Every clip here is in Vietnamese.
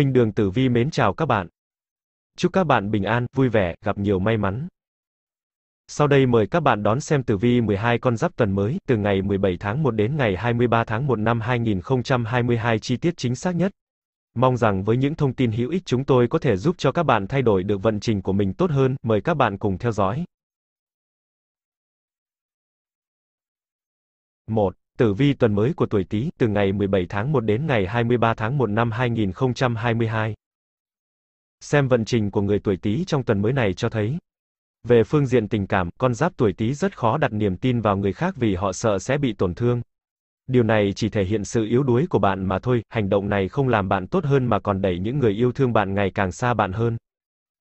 Minh Đường Tử Vi mến chào các bạn. Chúc các bạn bình an, vui vẻ, gặp nhiều may mắn. Sau đây mời các bạn đón xem tử vi 12 con giáp tuần mới, từ ngày 17 tháng 1 đến ngày 23 tháng 1 năm 2022 chi tiết chính xác nhất. Mong rằng với những thông tin hữu ích chúng tôi có thể giúp cho các bạn thay đổi được vận trình của mình tốt hơn, mời các bạn cùng theo dõi. 1. Tử vi tuần mới của tuổi Tý, từ ngày 17 tháng 1 đến ngày 23 tháng 1 năm 2022. Xem vận trình của người tuổi Tý trong tuần mới này cho thấy. Về phương diện tình cảm, con giáp tuổi Tý rất khó đặt niềm tin vào người khác vì họ sợ sẽ bị tổn thương. Điều này chỉ thể hiện sự yếu đuối của bạn mà thôi, hành động này không làm bạn tốt hơn mà còn đẩy những người yêu thương bạn ngày càng xa bạn hơn.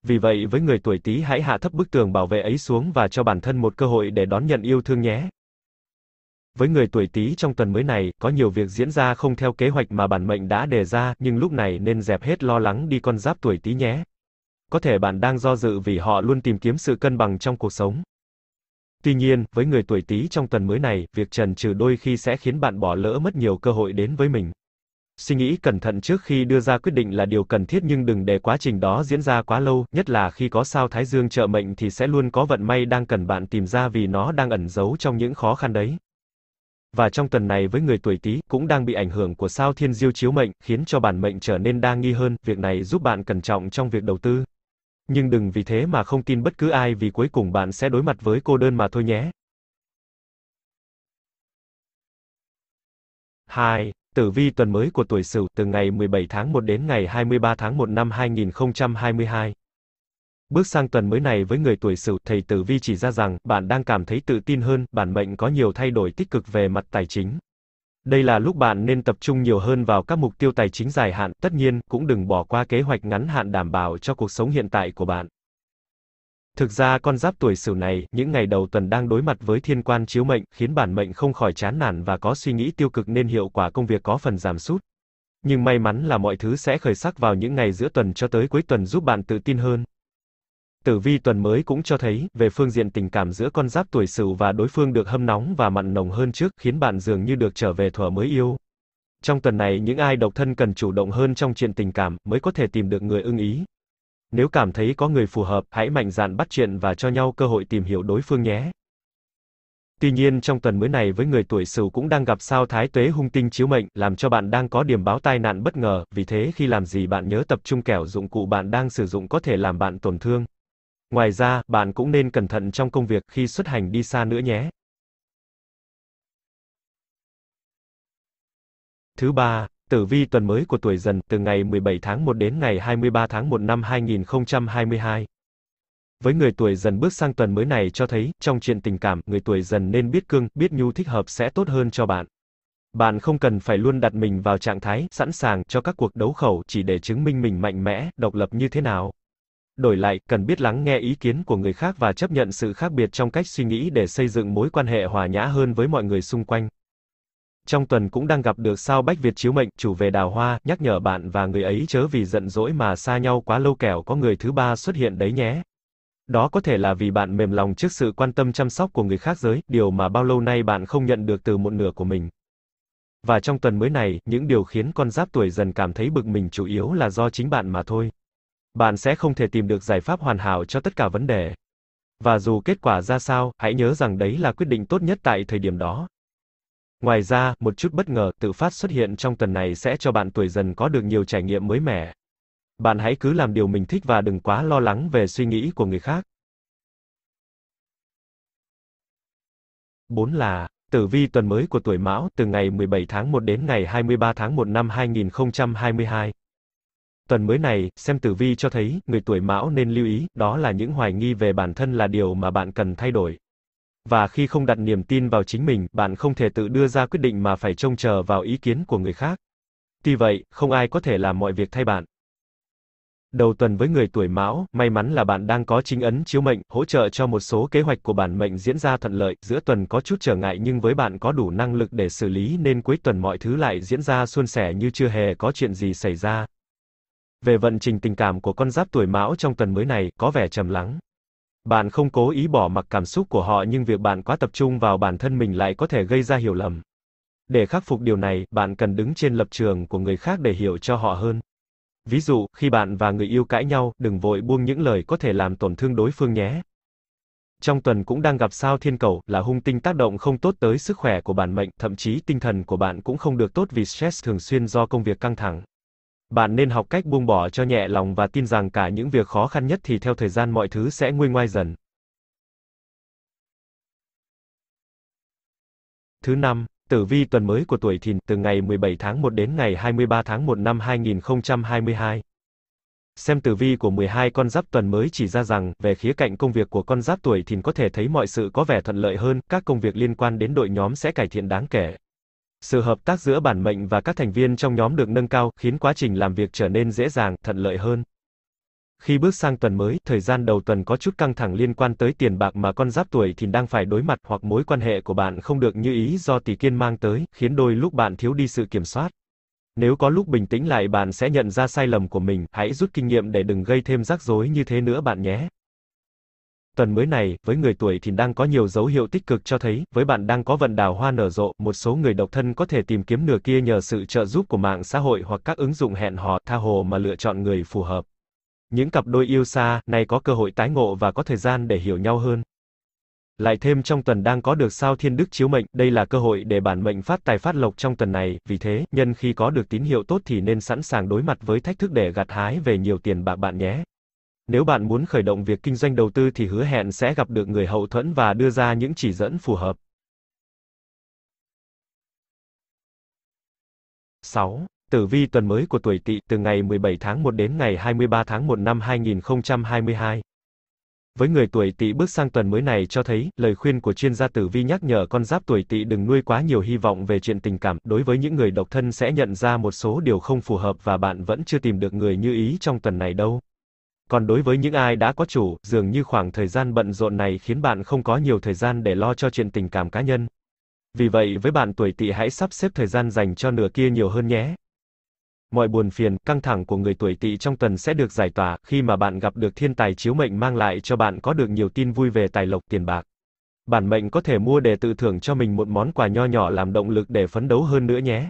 Vì vậy với người tuổi Tý hãy hạ thấp bức tường bảo vệ ấy xuống và cho bản thân một cơ hội để đón nhận yêu thương nhé. Với người tuổi Tý trong tuần mới này, có nhiều việc diễn ra không theo kế hoạch mà bản mệnh đã đề ra, nhưng lúc này nên dẹp hết lo lắng đi con giáp tuổi Tý nhé. Có thể bạn đang do dự vì họ luôn tìm kiếm sự cân bằng trong cuộc sống. Tuy nhiên, với người tuổi Tý trong tuần mới này, việc trần trừ đôi khi sẽ khiến bạn bỏ lỡ mất nhiều cơ hội đến với mình. Suy nghĩ cẩn thận trước khi đưa ra quyết định là điều cần thiết nhưng đừng để quá trình đó diễn ra quá lâu, nhất là khi có sao Thái Dương trợ mệnh thì sẽ luôn có vận may đang cần bạn tìm ra vì nó đang ẩn giấu trong những khó khăn đấy và trong tuần này với người tuổi Tý cũng đang bị ảnh hưởng của sao Thiên Diêu chiếu mệnh, khiến cho bản mệnh trở nên đa nghi hơn, việc này giúp bạn cẩn trọng trong việc đầu tư. Nhưng đừng vì thế mà không tin bất cứ ai vì cuối cùng bạn sẽ đối mặt với cô đơn mà thôi nhé. 2. Tử vi tuần mới của tuổi Sửu từ ngày 17 tháng 1 đến ngày 23 tháng 1 năm 2022. Bước sang tuần mới này với người tuổi Sửu, thầy Tử Vi chỉ ra rằng bạn đang cảm thấy tự tin hơn, bản mệnh có nhiều thay đổi tích cực về mặt tài chính. Đây là lúc bạn nên tập trung nhiều hơn vào các mục tiêu tài chính dài hạn, tất nhiên cũng đừng bỏ qua kế hoạch ngắn hạn đảm bảo cho cuộc sống hiện tại của bạn. Thực ra con giáp tuổi Sửu này, những ngày đầu tuần đang đối mặt với thiên quan chiếu mệnh, khiến bản mệnh không khỏi chán nản và có suy nghĩ tiêu cực nên hiệu quả công việc có phần giảm sút. Nhưng may mắn là mọi thứ sẽ khởi sắc vào những ngày giữa tuần cho tới cuối tuần giúp bạn tự tin hơn. Tử vi tuần mới cũng cho thấy, về phương diện tình cảm giữa con giáp tuổi sửu và đối phương được hâm nóng và mặn nồng hơn trước, khiến bạn dường như được trở về thuở mới yêu. Trong tuần này những ai độc thân cần chủ động hơn trong chuyện tình cảm, mới có thể tìm được người ưng ý. Nếu cảm thấy có người phù hợp, hãy mạnh dạn bắt chuyện và cho nhau cơ hội tìm hiểu đối phương nhé. Tuy nhiên trong tuần mới này với người tuổi sửu cũng đang gặp sao thái tuế hung tinh chiếu mệnh, làm cho bạn đang có điểm báo tai nạn bất ngờ, vì thế khi làm gì bạn nhớ tập trung kẻo dụng cụ bạn đang sử dụng có thể làm bạn tổn thương. Ngoài ra, bạn cũng nên cẩn thận trong công việc khi xuất hành đi xa nữa nhé. Thứ ba, tử vi tuần mới của tuổi dần từ ngày 17 tháng 1 đến ngày 23 tháng 1 năm 2022. Với người tuổi dần bước sang tuần mới này cho thấy, trong chuyện tình cảm, người tuổi dần nên biết cương, biết nhu thích hợp sẽ tốt hơn cho bạn. Bạn không cần phải luôn đặt mình vào trạng thái sẵn sàng cho các cuộc đấu khẩu chỉ để chứng minh mình mạnh mẽ, độc lập như thế nào. Đổi lại, cần biết lắng nghe ý kiến của người khác và chấp nhận sự khác biệt trong cách suy nghĩ để xây dựng mối quan hệ hòa nhã hơn với mọi người xung quanh. Trong tuần cũng đang gặp được sao Bách Việt chiếu mệnh, chủ về đào hoa, nhắc nhở bạn và người ấy chớ vì giận dỗi mà xa nhau quá lâu kẻo có người thứ ba xuất hiện đấy nhé. Đó có thể là vì bạn mềm lòng trước sự quan tâm chăm sóc của người khác giới, điều mà bao lâu nay bạn không nhận được từ một nửa của mình. Và trong tuần mới này, những điều khiến con giáp tuổi dần cảm thấy bực mình chủ yếu là do chính bạn mà thôi bạn sẽ không thể tìm được giải pháp hoàn hảo cho tất cả vấn đề. Và dù kết quả ra sao, hãy nhớ rằng đấy là quyết định tốt nhất tại thời điểm đó. Ngoài ra, một chút bất ngờ tự phát xuất hiện trong tuần này sẽ cho bạn tuổi dần có được nhiều trải nghiệm mới mẻ. Bạn hãy cứ làm điều mình thích và đừng quá lo lắng về suy nghĩ của người khác. 4 là Tử vi tuần mới của tuổi Mão từ ngày 17 tháng 1 đến ngày 23 tháng 1 năm 2022. Tuần mới này, xem tử vi cho thấy, người tuổi mão nên lưu ý, đó là những hoài nghi về bản thân là điều mà bạn cần thay đổi. Và khi không đặt niềm tin vào chính mình, bạn không thể tự đưa ra quyết định mà phải trông chờ vào ý kiến của người khác. Tuy vậy, không ai có thể làm mọi việc thay bạn. Đầu tuần với người tuổi Mão, may mắn là bạn đang có chính ấn chiếu mệnh, hỗ trợ cho một số kế hoạch của bản mệnh diễn ra thuận lợi, giữa tuần có chút trở ngại nhưng với bạn có đủ năng lực để xử lý nên cuối tuần mọi thứ lại diễn ra suôn sẻ như chưa hề có chuyện gì xảy ra. Về vận trình tình cảm của con giáp tuổi mão trong tuần mới này, có vẻ trầm lắng. Bạn không cố ý bỏ mặc cảm xúc của họ nhưng việc bạn quá tập trung vào bản thân mình lại có thể gây ra hiểu lầm. Để khắc phục điều này, bạn cần đứng trên lập trường của người khác để hiểu cho họ hơn. Ví dụ, khi bạn và người yêu cãi nhau, đừng vội buông những lời có thể làm tổn thương đối phương nhé. Trong tuần cũng đang gặp sao thiên cầu, là hung tinh tác động không tốt tới sức khỏe của bản mệnh, thậm chí tinh thần của bạn cũng không được tốt vì stress thường xuyên do công việc căng thẳng. Bạn nên học cách buông bỏ cho nhẹ lòng và tin rằng cả những việc khó khăn nhất thì theo thời gian mọi thứ sẽ nguôi ngoai dần. Thứ năm, tử vi tuần mới của tuổi Thìn từ ngày 17 tháng 1 đến ngày 23 tháng 1 năm 2022. Xem tử vi của 12 con giáp tuần mới chỉ ra rằng, về khía cạnh công việc của con giáp tuổi Thìn có thể thấy mọi sự có vẻ thuận lợi hơn, các công việc liên quan đến đội nhóm sẽ cải thiện đáng kể. Sự hợp tác giữa bản mệnh và các thành viên trong nhóm được nâng cao, khiến quá trình làm việc trở nên dễ dàng, thuận lợi hơn. Khi bước sang tuần mới, thời gian đầu tuần có chút căng thẳng liên quan tới tiền bạc mà con giáp tuổi thìn đang phải đối mặt hoặc mối quan hệ của bạn không được như ý do tỷ kiên mang tới, khiến đôi lúc bạn thiếu đi sự kiểm soát. Nếu có lúc bình tĩnh lại bạn sẽ nhận ra sai lầm của mình, hãy rút kinh nghiệm để đừng gây thêm rắc rối như thế nữa bạn nhé. Tuần mới này, với người tuổi thìn đang có nhiều dấu hiệu tích cực cho thấy, với bạn đang có vận đào hoa nở rộ, một số người độc thân có thể tìm kiếm nửa kia nhờ sự trợ giúp của mạng xã hội hoặc các ứng dụng hẹn hò, tha hồ mà lựa chọn người phù hợp. Những cặp đôi yêu xa, này có cơ hội tái ngộ và có thời gian để hiểu nhau hơn. Lại thêm trong tuần đang có được sao thiên đức chiếu mệnh, đây là cơ hội để bản mệnh phát tài phát lộc trong tuần này, vì thế, nhân khi có được tín hiệu tốt thì nên sẵn sàng đối mặt với thách thức để gặt hái về nhiều tiền bạc bạn nhé. Nếu bạn muốn khởi động việc kinh doanh đầu tư thì hứa hẹn sẽ gặp được người hậu thuẫn và đưa ra những chỉ dẫn phù hợp. 6. Tử vi tuần mới của tuổi Tỵ từ ngày 17 tháng 1 đến ngày 23 tháng 1 năm 2022. Với người tuổi Tỵ bước sang tuần mới này cho thấy, lời khuyên của chuyên gia tử vi nhắc nhở con giáp tuổi Tỵ đừng nuôi quá nhiều hy vọng về chuyện tình cảm, đối với những người độc thân sẽ nhận ra một số điều không phù hợp và bạn vẫn chưa tìm được người như ý trong tuần này đâu. Còn đối với những ai đã có chủ, dường như khoảng thời gian bận rộn này khiến bạn không có nhiều thời gian để lo cho chuyện tình cảm cá nhân. Vì vậy với bạn tuổi tỵ hãy sắp xếp thời gian dành cho nửa kia nhiều hơn nhé. Mọi buồn phiền, căng thẳng của người tuổi tỵ trong tuần sẽ được giải tỏa khi mà bạn gặp được thiên tài chiếu mệnh mang lại cho bạn có được nhiều tin vui về tài lộc tiền bạc. Bản mệnh có thể mua để tự thưởng cho mình một món quà nho nhỏ làm động lực để phấn đấu hơn nữa nhé.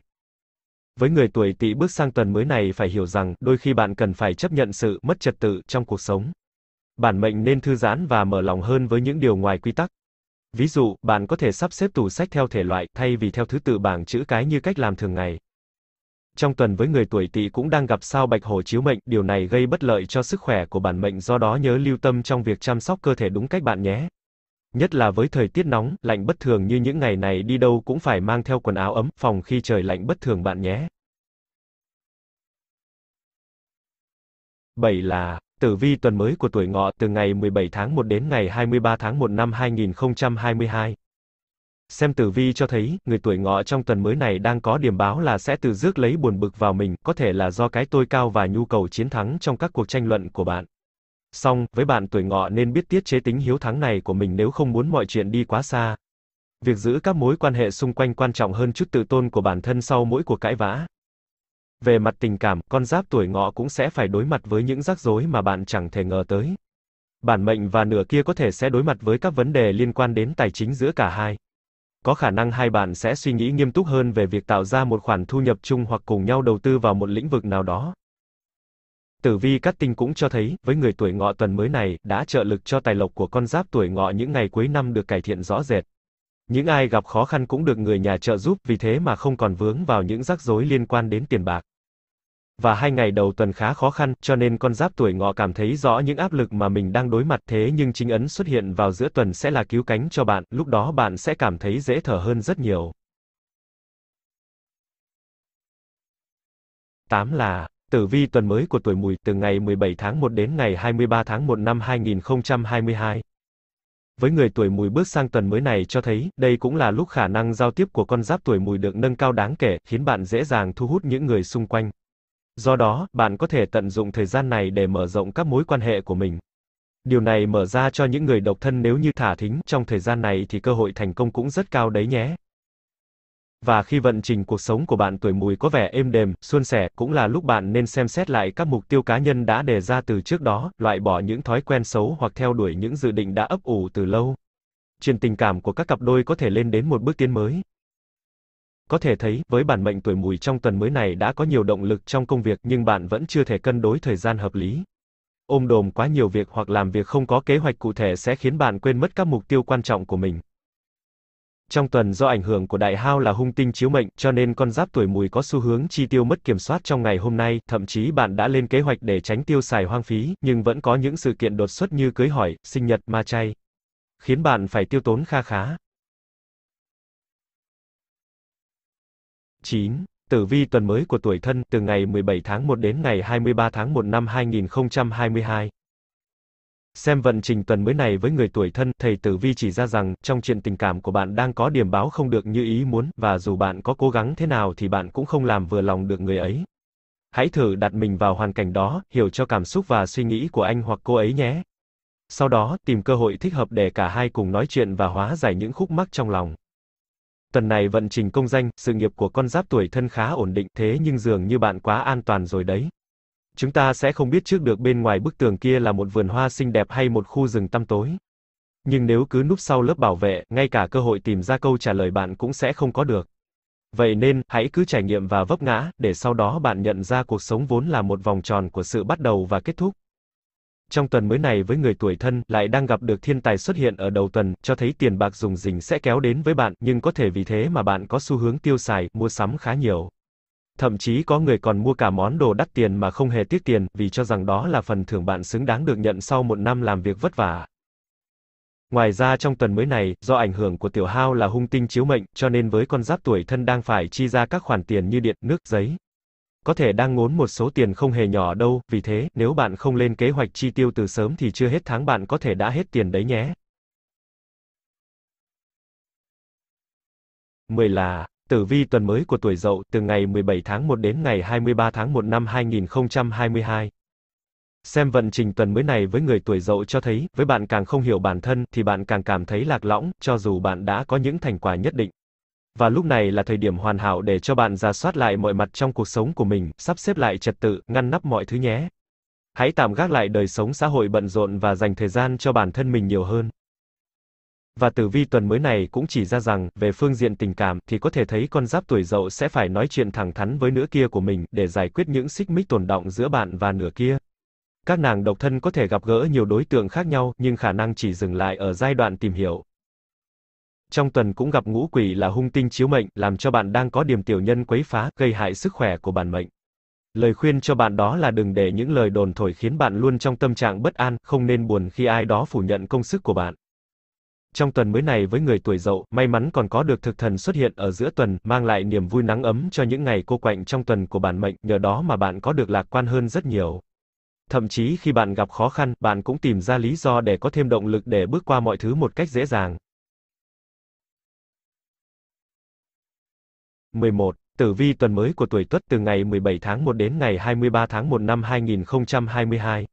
Với người tuổi Tỵ bước sang tuần mới này phải hiểu rằng, đôi khi bạn cần phải chấp nhận sự mất trật tự trong cuộc sống. Bản mệnh nên thư giãn và mở lòng hơn với những điều ngoài quy tắc. Ví dụ, bạn có thể sắp xếp tủ sách theo thể loại thay vì theo thứ tự bảng chữ cái như cách làm thường ngày. Trong tuần với người tuổi Tỵ cũng đang gặp sao Bạch Hổ chiếu mệnh, điều này gây bất lợi cho sức khỏe của bản mệnh do đó nhớ lưu tâm trong việc chăm sóc cơ thể đúng cách bạn nhé. Nhất là với thời tiết nóng, lạnh bất thường như những ngày này đi đâu cũng phải mang theo quần áo ấm, phòng khi trời lạnh bất thường bạn nhé. 7 là Tử vi tuần mới của tuổi ngọ từ ngày 17 tháng 1 đến ngày 23 tháng 1 năm 2022. Xem tử vi cho thấy, người tuổi ngọ trong tuần mới này đang có điểm báo là sẽ tự rước lấy buồn bực vào mình, có thể là do cái tôi cao và nhu cầu chiến thắng trong các cuộc tranh luận của bạn song, với bạn tuổi ngọ nên biết tiết chế tính hiếu thắng này của mình nếu không muốn mọi chuyện đi quá xa. Việc giữ các mối quan hệ xung quanh quan trọng hơn chút tự tôn của bản thân sau mỗi cuộc cãi vã. Về mặt tình cảm, con giáp tuổi ngọ cũng sẽ phải đối mặt với những rắc rối mà bạn chẳng thể ngờ tới. Bản mệnh và nửa kia có thể sẽ đối mặt với các vấn đề liên quan đến tài chính giữa cả hai. Có khả năng hai bạn sẽ suy nghĩ nghiêm túc hơn về việc tạo ra một khoản thu nhập chung hoặc cùng nhau đầu tư vào một lĩnh vực nào đó. Tử vi cắt tinh cũng cho thấy, với người tuổi ngọ tuần mới này, đã trợ lực cho tài lộc của con giáp tuổi ngọ những ngày cuối năm được cải thiện rõ rệt. Những ai gặp khó khăn cũng được người nhà trợ giúp vì thế mà không còn vướng vào những rắc rối liên quan đến tiền bạc. Và hai ngày đầu tuần khá khó khăn, cho nên con giáp tuổi ngọ cảm thấy rõ những áp lực mà mình đang đối mặt thế nhưng chính ấn xuất hiện vào giữa tuần sẽ là cứu cánh cho bạn, lúc đó bạn sẽ cảm thấy dễ thở hơn rất nhiều. 8 là Tử vi tuần mới của tuổi mùi từ ngày 17 tháng 1 đến ngày 23 tháng 1 năm 2022. Với người tuổi mùi bước sang tuần mới này cho thấy, đây cũng là lúc khả năng giao tiếp của con giáp tuổi mùi được nâng cao đáng kể, khiến bạn dễ dàng thu hút những người xung quanh. Do đó, bạn có thể tận dụng thời gian này để mở rộng các mối quan hệ của mình. Điều này mở ra cho những người độc thân nếu như thả thính trong thời gian này thì cơ hội thành công cũng rất cao đấy nhé. Và khi vận trình cuộc sống của bạn tuổi mùi có vẻ êm đềm, suôn sẻ, cũng là lúc bạn nên xem xét lại các mục tiêu cá nhân đã đề ra từ trước đó, loại bỏ những thói quen xấu hoặc theo đuổi những dự định đã ấp ủ từ lâu. Chuyện tình cảm của các cặp đôi có thể lên đến một bước tiến mới. Có thể thấy, với bản mệnh tuổi mùi trong tuần mới này đã có nhiều động lực trong công việc nhưng bạn vẫn chưa thể cân đối thời gian hợp lý. Ôm đồm quá nhiều việc hoặc làm việc không có kế hoạch cụ thể sẽ khiến bạn quên mất các mục tiêu quan trọng của mình. Trong tuần do ảnh hưởng của đại hao là hung tinh chiếu mệnh, cho nên con giáp tuổi mùi có xu hướng chi tiêu mất kiểm soát trong ngày hôm nay, thậm chí bạn đã lên kế hoạch để tránh tiêu xài hoang phí, nhưng vẫn có những sự kiện đột xuất như cưới hỏi, sinh nhật, ma chay, khiến bạn phải tiêu tốn kha khá. 9. Tử vi tuần mới của tuổi thân từ ngày 17 tháng 1 đến ngày 23 tháng 1 năm 2022. Xem vận trình tuần mới này với người tuổi thân, thầy Tử Vi chỉ ra rằng, trong chuyện tình cảm của bạn đang có điểm báo không được như ý muốn, và dù bạn có cố gắng thế nào thì bạn cũng không làm vừa lòng được người ấy. Hãy thử đặt mình vào hoàn cảnh đó, hiểu cho cảm xúc và suy nghĩ của anh hoặc cô ấy nhé. Sau đó, tìm cơ hội thích hợp để cả hai cùng nói chuyện và hóa giải những khúc mắc trong lòng. Tuần này vận trình công danh, sự nghiệp của con giáp tuổi thân khá ổn định thế nhưng dường như bạn quá an toàn rồi đấy chúng ta sẽ không biết trước được bên ngoài bức tường kia là một vườn hoa xinh đẹp hay một khu rừng tăm tối. Nhưng nếu cứ núp sau lớp bảo vệ, ngay cả cơ hội tìm ra câu trả lời bạn cũng sẽ không có được. Vậy nên, hãy cứ trải nghiệm và vấp ngã, để sau đó bạn nhận ra cuộc sống vốn là một vòng tròn của sự bắt đầu và kết thúc. Trong tuần mới này với người tuổi thân, lại đang gặp được thiên tài xuất hiện ở đầu tuần, cho thấy tiền bạc dùng dình sẽ kéo đến với bạn, nhưng có thể vì thế mà bạn có xu hướng tiêu xài, mua sắm khá nhiều. Thậm chí có người còn mua cả món đồ đắt tiền mà không hề tiếc tiền, vì cho rằng đó là phần thưởng bạn xứng đáng được nhận sau một năm làm việc vất vả. Ngoài ra trong tuần mới này, do ảnh hưởng của tiểu hao là hung tinh chiếu mệnh, cho nên với con giáp tuổi thân đang phải chi ra các khoản tiền như điện, nước, giấy. Có thể đang ngốn một số tiền không hề nhỏ đâu, vì thế, nếu bạn không lên kế hoạch chi tiêu từ sớm thì chưa hết tháng bạn có thể đã hết tiền đấy nhé. 10 là Tử vi tuần mới của tuổi Dậu từ ngày 17 tháng 1 đến ngày 23 tháng 1 năm 2022. Xem vận trình tuần mới này với người tuổi Dậu cho thấy, với bạn càng không hiểu bản thân thì bạn càng cảm thấy lạc lõng, cho dù bạn đã có những thành quả nhất định. Và lúc này là thời điểm hoàn hảo để cho bạn ra soát lại mọi mặt trong cuộc sống của mình, sắp xếp lại trật tự, ngăn nắp mọi thứ nhé. Hãy tạm gác lại đời sống xã hội bận rộn và dành thời gian cho bản thân mình nhiều hơn. Và tử vi tuần mới này cũng chỉ ra rằng, về phương diện tình cảm, thì có thể thấy con giáp tuổi dậu sẽ phải nói chuyện thẳng thắn với nửa kia của mình, để giải quyết những xích mích tồn động giữa bạn và nửa kia. Các nàng độc thân có thể gặp gỡ nhiều đối tượng khác nhau, nhưng khả năng chỉ dừng lại ở giai đoạn tìm hiểu. Trong tuần cũng gặp ngũ quỷ là hung tinh chiếu mệnh, làm cho bạn đang có điểm tiểu nhân quấy phá, gây hại sức khỏe của bản mệnh. Lời khuyên cho bạn đó là đừng để những lời đồn thổi khiến bạn luôn trong tâm trạng bất an, không nên buồn khi ai đó phủ nhận công sức của bạn trong tuần mới này với người tuổi dậu, may mắn còn có được thực thần xuất hiện ở giữa tuần, mang lại niềm vui nắng ấm cho những ngày cô quạnh trong tuần của bản mệnh, nhờ đó mà bạn có được lạc quan hơn rất nhiều. Thậm chí khi bạn gặp khó khăn, bạn cũng tìm ra lý do để có thêm động lực để bước qua mọi thứ một cách dễ dàng. 11. Tử vi tuần mới của tuổi Tuất từ ngày 17 tháng 1 đến ngày 23 tháng 1 năm 2022.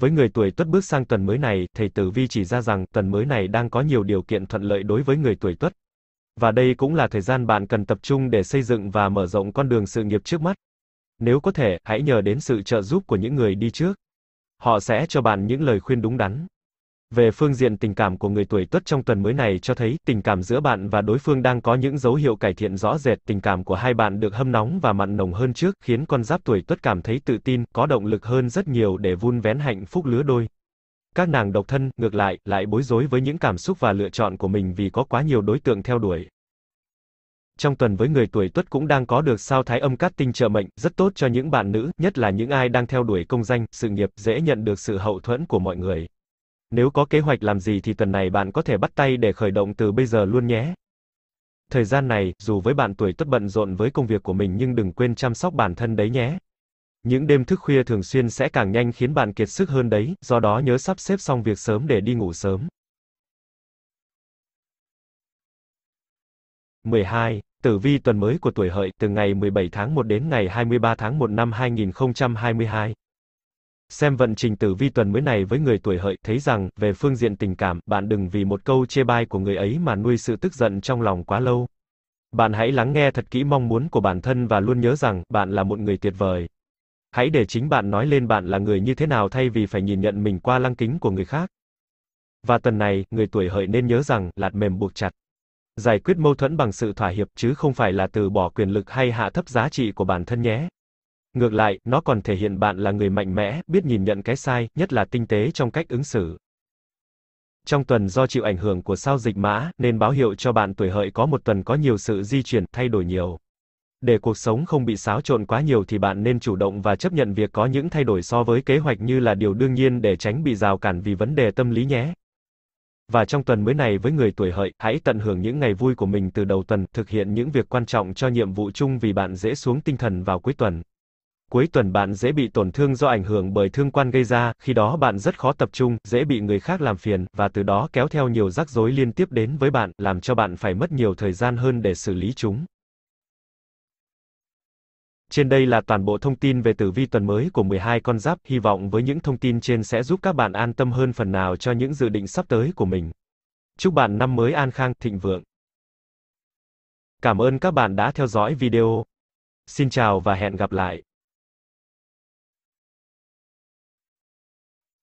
Với người tuổi Tuất bước sang tuần mới này, thầy Tử Vi chỉ ra rằng tuần mới này đang có nhiều điều kiện thuận lợi đối với người tuổi Tuất. Và đây cũng là thời gian bạn cần tập trung để xây dựng và mở rộng con đường sự nghiệp trước mắt. Nếu có thể, hãy nhờ đến sự trợ giúp của những người đi trước. Họ sẽ cho bạn những lời khuyên đúng đắn. Về phương diện tình cảm của người tuổi Tuất trong tuần mới này cho thấy, tình cảm giữa bạn và đối phương đang có những dấu hiệu cải thiện rõ rệt, tình cảm của hai bạn được hâm nóng và mặn nồng hơn trước, khiến con giáp tuổi Tuất cảm thấy tự tin, có động lực hơn rất nhiều để vun vén hạnh phúc lứa đôi. Các nàng độc thân, ngược lại, lại bối rối với những cảm xúc và lựa chọn của mình vì có quá nhiều đối tượng theo đuổi. Trong tuần với người tuổi Tuất cũng đang có được sao thái âm cát tinh trợ mệnh, rất tốt cho những bạn nữ, nhất là những ai đang theo đuổi công danh, sự nghiệp, dễ nhận được sự hậu thuẫn của mọi người. Nếu có kế hoạch làm gì thì tuần này bạn có thể bắt tay để khởi động từ bây giờ luôn nhé. Thời gian này, dù với bạn tuổi tuất bận rộn với công việc của mình nhưng đừng quên chăm sóc bản thân đấy nhé. Những đêm thức khuya thường xuyên sẽ càng nhanh khiến bạn kiệt sức hơn đấy, do đó nhớ sắp xếp xong việc sớm để đi ngủ sớm. 12. Tử vi tuần mới của tuổi hợi từ ngày 17 tháng 1 đến ngày 23 tháng 1 năm 2022. Xem vận trình tử vi tuần mới này với người tuổi hợi, thấy rằng, về phương diện tình cảm, bạn đừng vì một câu chê bai của người ấy mà nuôi sự tức giận trong lòng quá lâu. Bạn hãy lắng nghe thật kỹ mong muốn của bản thân và luôn nhớ rằng, bạn là một người tuyệt vời. Hãy để chính bạn nói lên bạn là người như thế nào thay vì phải nhìn nhận mình qua lăng kính của người khác. Và tuần này, người tuổi hợi nên nhớ rằng, lạt mềm buộc chặt. Giải quyết mâu thuẫn bằng sự thỏa hiệp chứ không phải là từ bỏ quyền lực hay hạ thấp giá trị của bản thân nhé. Ngược lại, nó còn thể hiện bạn là người mạnh mẽ, biết nhìn nhận cái sai, nhất là tinh tế trong cách ứng xử. Trong tuần do chịu ảnh hưởng của sao dịch mã, nên báo hiệu cho bạn tuổi hợi có một tuần có nhiều sự di chuyển, thay đổi nhiều. Để cuộc sống không bị xáo trộn quá nhiều thì bạn nên chủ động và chấp nhận việc có những thay đổi so với kế hoạch như là điều đương nhiên để tránh bị rào cản vì vấn đề tâm lý nhé. Và trong tuần mới này với người tuổi hợi, hãy tận hưởng những ngày vui của mình từ đầu tuần, thực hiện những việc quan trọng cho nhiệm vụ chung vì bạn dễ xuống tinh thần vào cuối tuần. Cuối tuần bạn dễ bị tổn thương do ảnh hưởng bởi thương quan gây ra, khi đó bạn rất khó tập trung, dễ bị người khác làm phiền, và từ đó kéo theo nhiều rắc rối liên tiếp đến với bạn, làm cho bạn phải mất nhiều thời gian hơn để xử lý chúng. Trên đây là toàn bộ thông tin về tử vi tuần mới của 12 con giáp, hy vọng với những thông tin trên sẽ giúp các bạn an tâm hơn phần nào cho những dự định sắp tới của mình. Chúc bạn năm mới an khang, thịnh vượng. Cảm ơn các bạn đã theo dõi video. Xin chào và hẹn gặp lại.